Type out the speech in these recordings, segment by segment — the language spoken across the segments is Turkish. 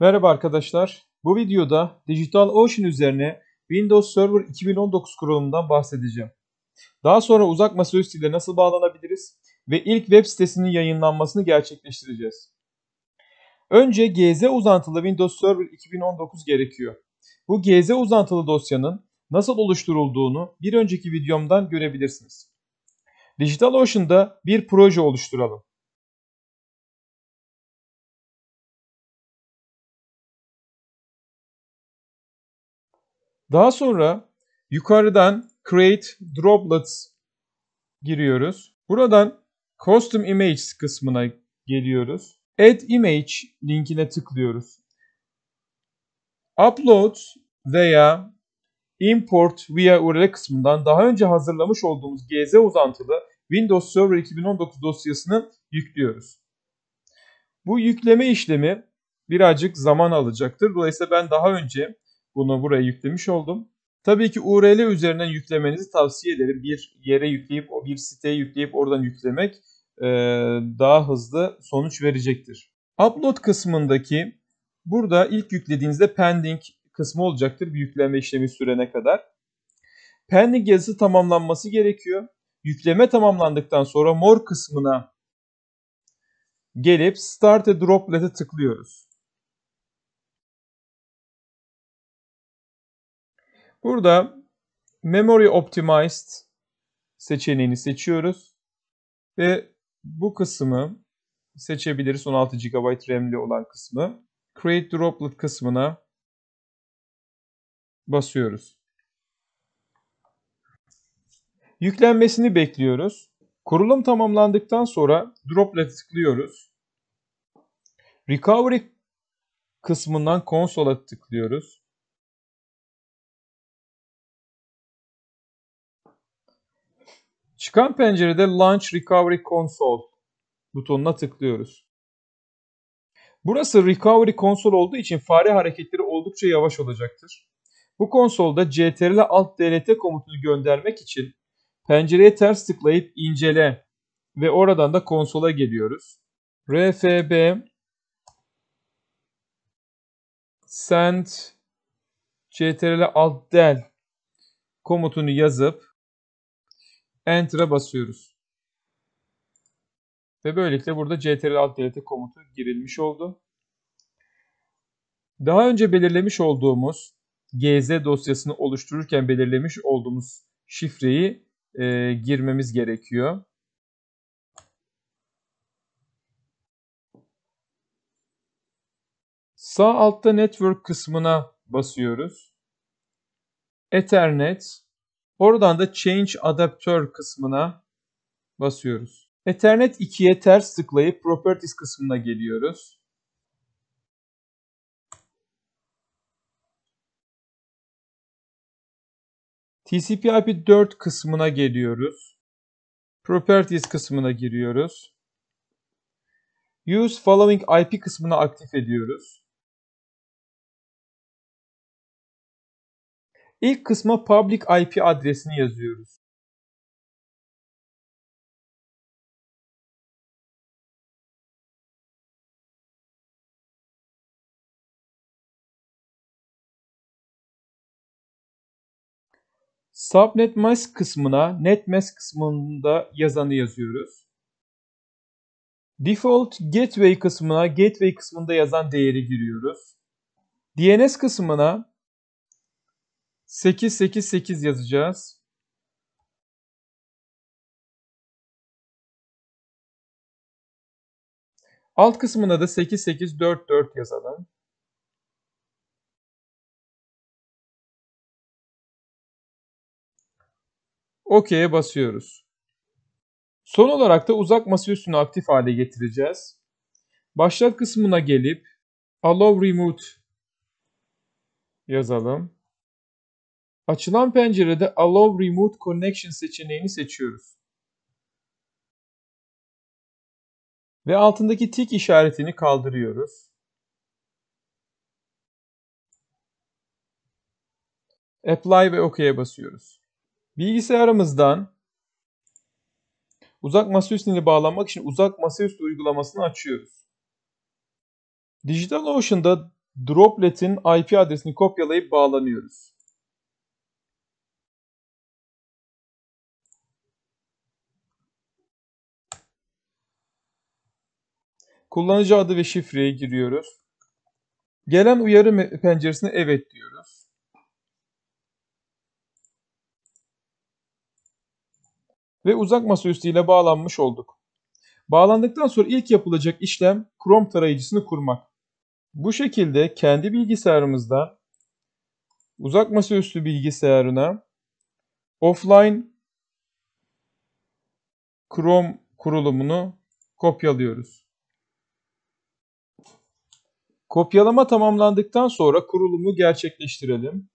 Merhaba arkadaşlar. Bu videoda DigitalOcean üzerine Windows Server 2019 kurulumundan bahsedeceğim. Daha sonra uzak masaüstü ile nasıl bağlanabiliriz ve ilk web sitesinin yayınlanmasını gerçekleştireceğiz. Önce GZ uzantılı Windows Server 2019 gerekiyor. Bu GZ uzantılı dosyanın nasıl oluşturulduğunu bir önceki videomdan görebilirsiniz. DigitalOcean'da bir proje oluşturalım. Daha sonra yukarıdan Create Droplets giriyoruz. Buradan Custom Images kısmına geliyoruz. Add Image linkine tıklıyoruz. Upload veya Import via URL kısmından daha önce hazırlamış olduğumuz GZ uzantılı Windows Server 2019 dosyasını yüklüyoruz. Bu yükleme işlemi birazcık zaman alacaktır. Dolayısıyla ben daha önce bunu buraya yüklemiş oldum. Tabii ki URL üzerinden yüklemenizi tavsiye ederim. Bir yere yükleyip, o bir siteye yükleyip oradan yüklemek e, daha hızlı sonuç verecektir. Upload kısmındaki burada ilk yüklediğinizde pending kısmı olacaktır bir yükleme işlemi sürene kadar. Pending yazısı tamamlanması gerekiyor. Yükleme tamamlandıktan sonra mor kısmına gelip Start Droplet'e tıklıyoruz. Burada Memory Optimized seçeneğini seçiyoruz. Ve bu kısmı seçebiliriz. 16 GB RAM'li olan kısmı. Create Droplet kısmına basıyoruz. Yüklenmesini bekliyoruz. Kurulum tamamlandıktan sonra Droplet tıklıyoruz. Recovery kısmından konsola tıklıyoruz. Çıkan pencerede Launch Recovery Console butonuna tıklıyoruz. Burası Recovery Console olduğu için fare hareketleri oldukça yavaş olacaktır. Bu konsolda CTRL e alt DLT komutunu göndermek için pencereye ters tıklayıp incele ve oradan da konsola geliyoruz. RFB send CTRL e alt del komutunu yazıp Enter'a basıyoruz. Ve böylelikle burada CTRL alt delete komutu girilmiş oldu. Daha önce belirlemiş olduğumuz GZ dosyasını oluştururken belirlemiş olduğumuz şifreyi e, girmemiz gerekiyor. Sağ altta network kısmına basıyoruz. Ethernet Oradan da Change Adapter kısmına basıyoruz. Ethernet 2'ye ters tıklayıp Properties kısmına geliyoruz. TCP IP 4 kısmına geliyoruz. Properties kısmına giriyoruz. Use Following IP kısmını aktif ediyoruz. İlk kısma public IP adresini yazıyoruz. Subnet mask kısmına net mask kısmında yazanı yazıyoruz. Default gateway kısmına gateway kısmında yazan değeri giriyoruz. DNS kısmına 8 8 8 yazacağız. Alt kısmına da 8 8 4 4 yazalım. OK'ye basıyoruz. Son olarak da uzak masaüstünü aktif hale getireceğiz. Başlat kısmına gelip Allow Remote yazalım. Açılan pencerede Allow Remote Connection seçeneğini seçiyoruz. Ve altındaki tik işaretini kaldırıyoruz. Apply ve OK'ye basıyoruz. Bilgisayarımızdan uzak masaüstü ile bağlanmak için uzak masaüstü uygulamasını açıyoruz. DigitalOcean'da Droplet'in IP adresini kopyalayıp bağlanıyoruz. Kullanıcı adı ve şifreyi giriyoruz. Gelen uyarı penceresine evet diyoruz. Ve uzak masaüstü ile bağlanmış olduk. Bağlandıktan sonra ilk yapılacak işlem Chrome tarayıcısını kurmak. Bu şekilde kendi bilgisayarımızda uzak masaüstü bilgisayarına offline Chrome kurulumunu kopyalıyoruz. Kopyalama tamamlandıktan sonra kurulumu gerçekleştirelim.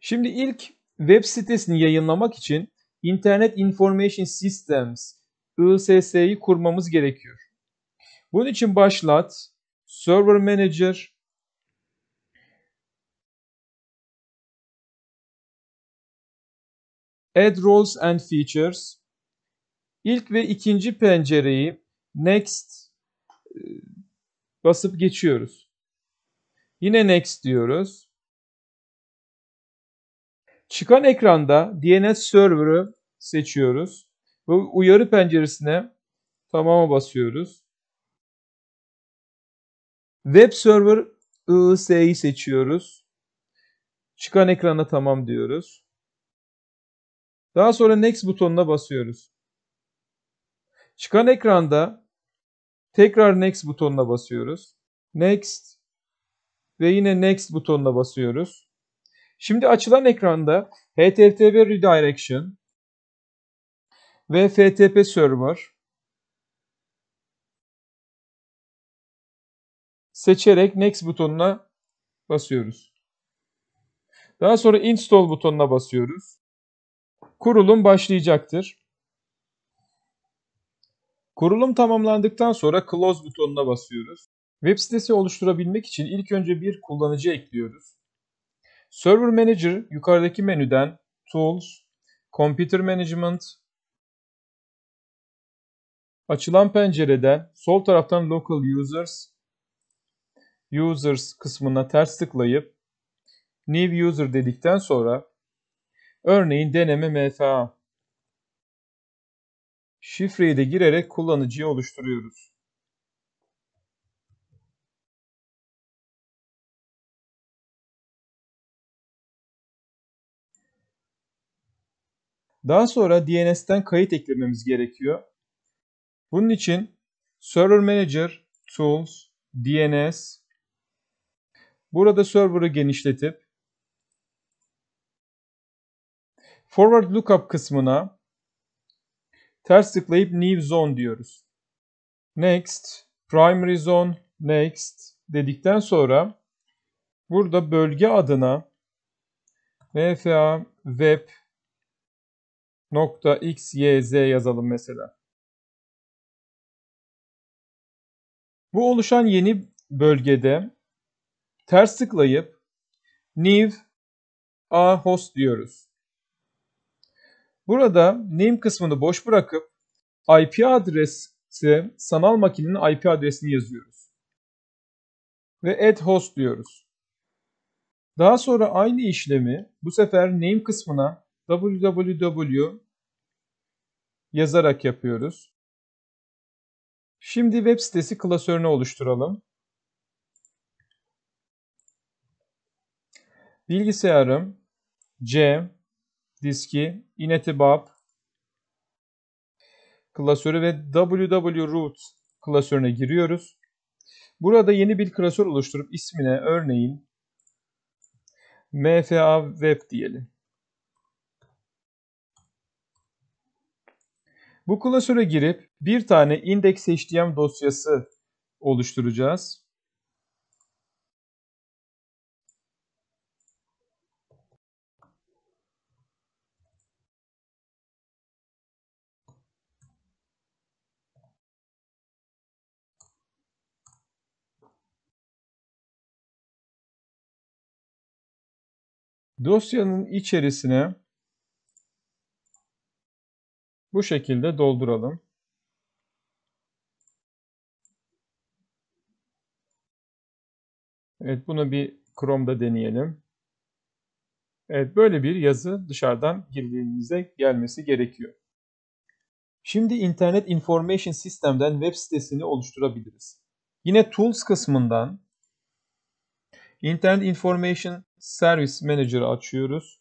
Şimdi ilk web sitesini yayınlamak için Internet Information Systems ISS'yi kurmamız gerekiyor. Bunun için başlat, Server Manager, Add Roles and Features, ilk ve ikinci pencereyi Next basıp geçiyoruz. Yine next diyoruz. Çıkan ekranda DNS server'ı seçiyoruz. Bu uyarı penceresine tamama basıyoruz. Web server IS'yi seçiyoruz. Çıkan ekrana tamam diyoruz. Daha sonra next butonuna basıyoruz. Çıkan ekranda Tekrar next butonuna basıyoruz. Next ve yine next butonuna basıyoruz. Şimdi açılan ekranda HTTP redirection ve FTP server seçerek next butonuna basıyoruz. Daha sonra install butonuna basıyoruz. Kurulum başlayacaktır. Kurulum tamamlandıktan sonra Close butonuna basıyoruz. Web sitesi oluşturabilmek için ilk önce bir kullanıcı ekliyoruz. Server Manager yukarıdaki menüden Tools, Computer Management, açılan pencereden sol taraftan Local Users, Users kısmına ters tıklayıp New User dedikten sonra örneğin deneme MFA Şifreyi de girerek kullanıcıyı oluşturuyoruz. Daha sonra DNS'ten kayıt eklememiz gerekiyor. Bunun için Server Manager, Tools, DNS. Burada server'ı genişletip Forward Lookup kısmına Ters tıklayıp new zone diyoruz. Next, primary zone, next dedikten sonra burada bölge adına vfa web nokta xyz yazalım mesela. Bu oluşan yeni bölgede ters tıklayıp new a host diyoruz. Burada name kısmını boş bırakıp IP adresi sanal makinenin IP adresini yazıyoruz. Ve add host diyoruz. Daha sonra aynı işlemi bu sefer name kısmına www yazarak yapıyoruz. Şimdi web sitesi klasörünü oluşturalım. Bilgisayarım C diski, inetibab klasörü ve www-root klasörüne giriyoruz. Burada yeni bir klasör oluşturup ismine örneğin mfa web diyelim. Bu klasöre girip bir tane index.htm dosyası oluşturacağız. Dosyanın içerisine bu şekilde dolduralım. Evet bunu bir Chrome'da deneyelim. Evet böyle bir yazı dışarıdan girdiğimizde gelmesi gerekiyor. Şimdi Internet Information Sistemden web sitesini oluşturabiliriz. Yine Tools kısmından Internet Information Service Manager'ı açıyoruz.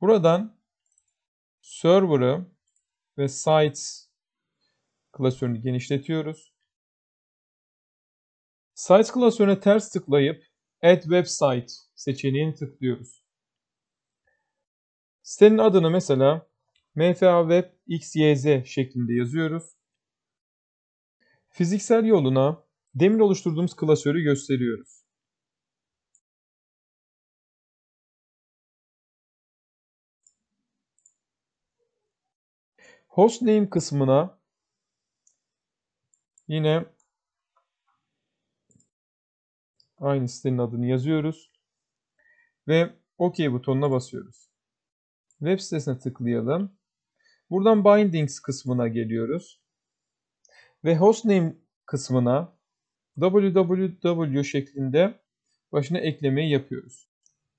Buradan server'ı ve sites klasörünü genişletiyoruz. Sites klasörüne ters tıklayıp Add Website seçeneğini tıklıyoruz. Sitenin adını mesela MFA Web XYZ şeklinde yazıyoruz. Fiziksel yoluna demin oluşturduğumuz klasörü gösteriyoruz. Hostname kısmına yine aynı sitenin adını yazıyoruz ve OK butonuna basıyoruz. Web sitesine tıklayalım. Buradan Bindings kısmına geliyoruz. Ve Hostname kısmına www şeklinde başına eklemeyi yapıyoruz.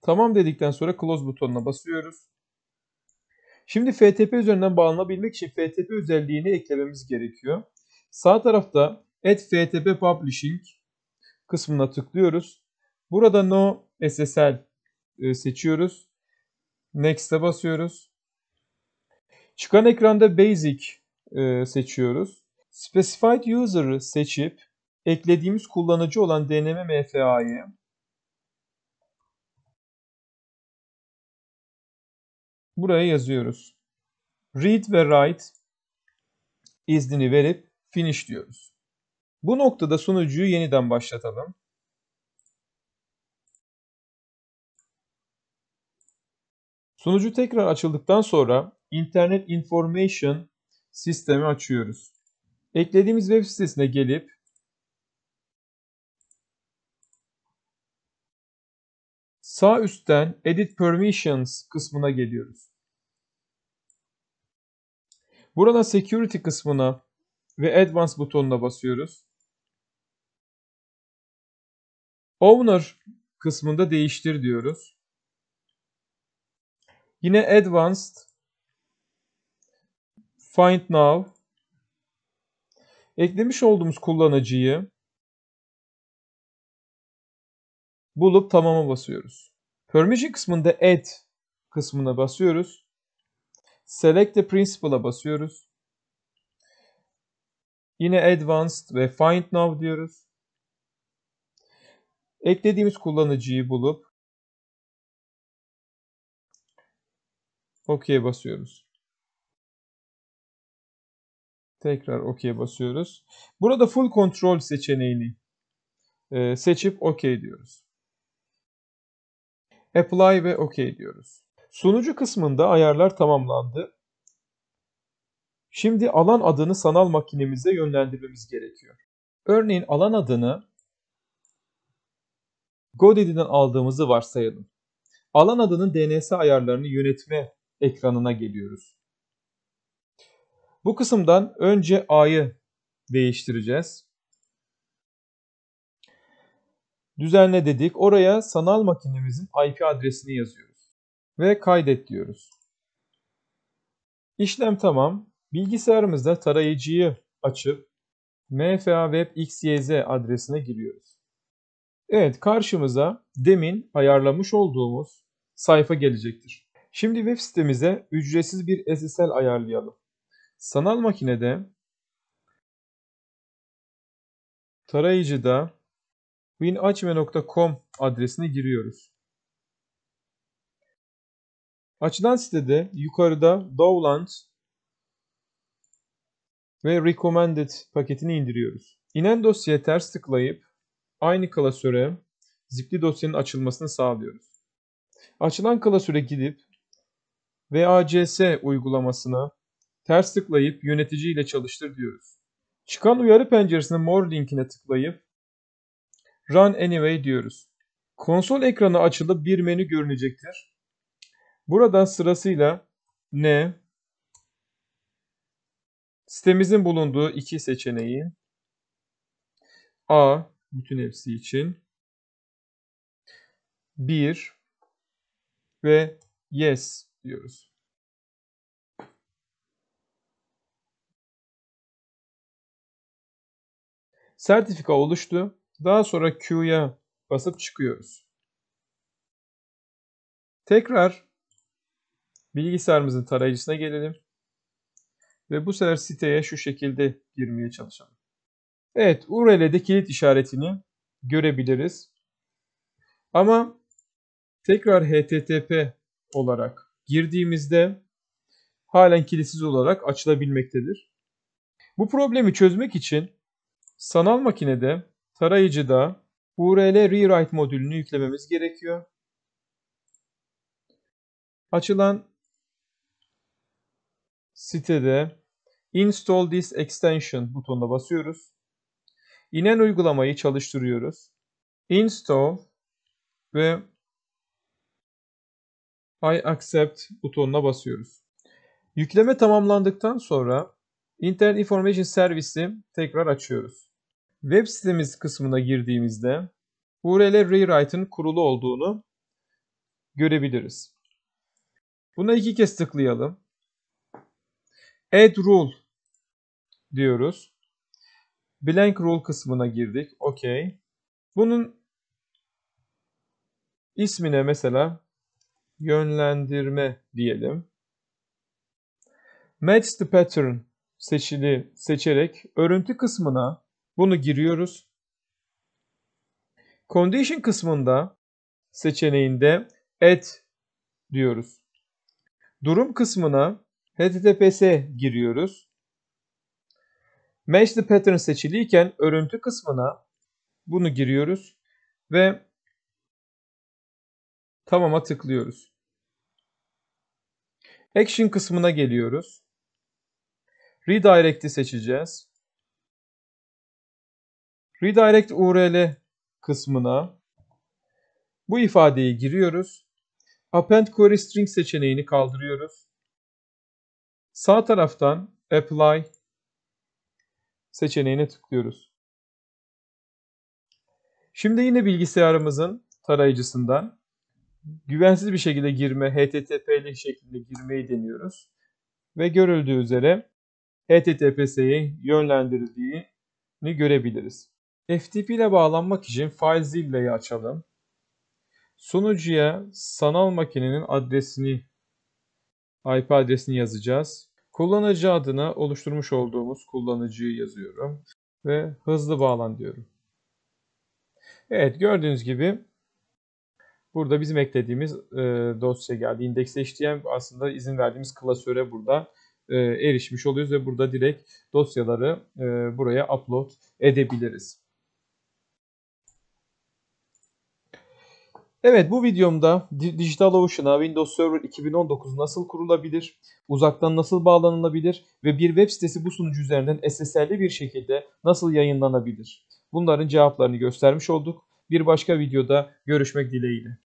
Tamam dedikten sonra Close butonuna basıyoruz. Şimdi FTP üzerinden bağlanabilmek için FTP özelliğini eklememiz gerekiyor. Sağ tarafta Add FTP Publishing kısmına tıklıyoruz. Burada No SSL e, seçiyoruz. Next'e basıyoruz. Çıkan ekranda Basic e, seçiyoruz. Specified User'ı seçip eklediğimiz kullanıcı olan DNMMFA'yı buraya yazıyoruz. Read ve write iznini verip finish diyoruz. Bu noktada sunucuyu yeniden başlatalım. Sunucu tekrar açıldıktan sonra Internet Information sistemi açıyoruz. Eklediğimiz web sitesine gelip sağ üstten Edit Permissions kısmına geliyoruz. Burada security kısmına ve advanced butonuna basıyoruz. Owner kısmında değiştir diyoruz. Yine advanced find now eklemiş olduğumuz kullanıcıyı bulup tamama basıyoruz. Permission kısmında add kısmına basıyoruz. Select the Principle'a basıyoruz. Yine Advanced ve Find Now diyoruz. Eklediğimiz kullanıcıyı bulup OK'ye basıyoruz. Tekrar OK'ye basıyoruz. Burada Full Control seçeneğini e, seçip OK diyoruz. Apply ve OK diyoruz. Sunucu kısmında ayarlar tamamlandı. Şimdi alan adını sanal makinemize yönlendirmemiz gerekiyor. Örneğin alan adını Godaddy'den aldığımızı varsayalım. Alan adının DNS ayarlarını yönetme ekranına geliyoruz. Bu kısımdan önce A'yı değiştireceğiz. Düzenle dedik. Oraya sanal makinemizin IP adresini yazıyoruz ve kaydet diyoruz. İşlem tamam. Bilgisayarımızda tarayıcıyı açıp mfa web adresine giriyoruz. Evet karşımıza demin ayarlamış olduğumuz sayfa gelecektir. Şimdi web sitemize ücretsiz bir SSL ayarlayalım. Sanal makinede tarayıcıda winachme.com adresine giriyoruz. Açılan sitede yukarıda Download ve Recommended paketini indiriyoruz. İnen dosyaya ters tıklayıp aynı klasöre zipli dosyanın açılmasını sağlıyoruz. Açılan klasöre gidip VACS uygulamasına ters tıklayıp yönetici ile çalıştır diyoruz. Çıkan uyarı penceresinde mor linkine tıklayıp Run Anyway diyoruz. Konsol ekranı açılıp bir menü görünecektir. Burada sırasıyla ne sitemizin bulunduğu iki seçeneği A bütün hepsi için 1 ve yes diyoruz. Sertifika oluştu. Daha sonra Q'ya basıp çıkıyoruz. Tekrar Bilgisayarımızın tarayıcısına gelelim. Ve bu sefer siteye şu şekilde girmeye çalışalım. Evet URL'de kilit işaretini görebiliriz. Ama tekrar HTTP olarak girdiğimizde halen kilitsiz olarak açılabilmektedir. Bu problemi çözmek için sanal makinede tarayıcıda URL rewrite modülünü yüklememiz gerekiyor. Açılan sitede install this extension butonuna basıyoruz. İnen uygulamayı çalıştırıyoruz. Install ve I accept butonuna basıyoruz. Yükleme tamamlandıktan sonra Internet Information Service'i tekrar açıyoruz. Web sitemiz kısmına girdiğimizde URL Rewrite'ın kurulu olduğunu görebiliriz. Buna iki kez tıklayalım. Add rule diyoruz. Blank rule kısmına girdik. Okey. Bunun ismine mesela yönlendirme diyelim. Match the pattern seçili seçerek örüntü kısmına bunu giriyoruz. Condition kısmında seçeneğinde add diyoruz. Durum kısmına HTTPS'e giriyoruz. Match the pattern seçiliyken örüntü kısmına bunu giriyoruz ve tamama tıklıyoruz. Action kısmına geliyoruz. Redirect'i seçeceğiz. Redirect URL kısmına bu ifadeyi giriyoruz. Append query string seçeneğini kaldırıyoruz. Sağ taraftan Apply seçeneğine tıklıyoruz. Şimdi yine bilgisayarımızın tarayıcısından güvensiz bir şekilde girme, HTTP'li şekilde girmeyi deniyoruz. Ve görüldüğü üzere HTTPS'ye yönlendirildiğini görebiliriz. FTP ile bağlanmak için FileZilla'yı açalım. Sunucuya sanal makinenin adresini, IP adresini yazacağız. Kullanıcı adına oluşturmuş olduğumuz kullanıcıyı yazıyorum ve hızlı bağlan diyorum. Evet gördüğünüz gibi burada bizim eklediğimiz e, dosya geldi. İndeks.htm aslında izin verdiğimiz klasöre burada e, erişmiş oluyoruz ve burada direkt dosyaları e, buraya upload edebiliriz. Evet bu videomda DigitalOcean'a Windows Server 2019 nasıl kurulabilir, uzaktan nasıl bağlanılabilir ve bir web sitesi bu sunucu üzerinden SSL'li bir şekilde nasıl yayınlanabilir? Bunların cevaplarını göstermiş olduk. Bir başka videoda görüşmek dileğiyle.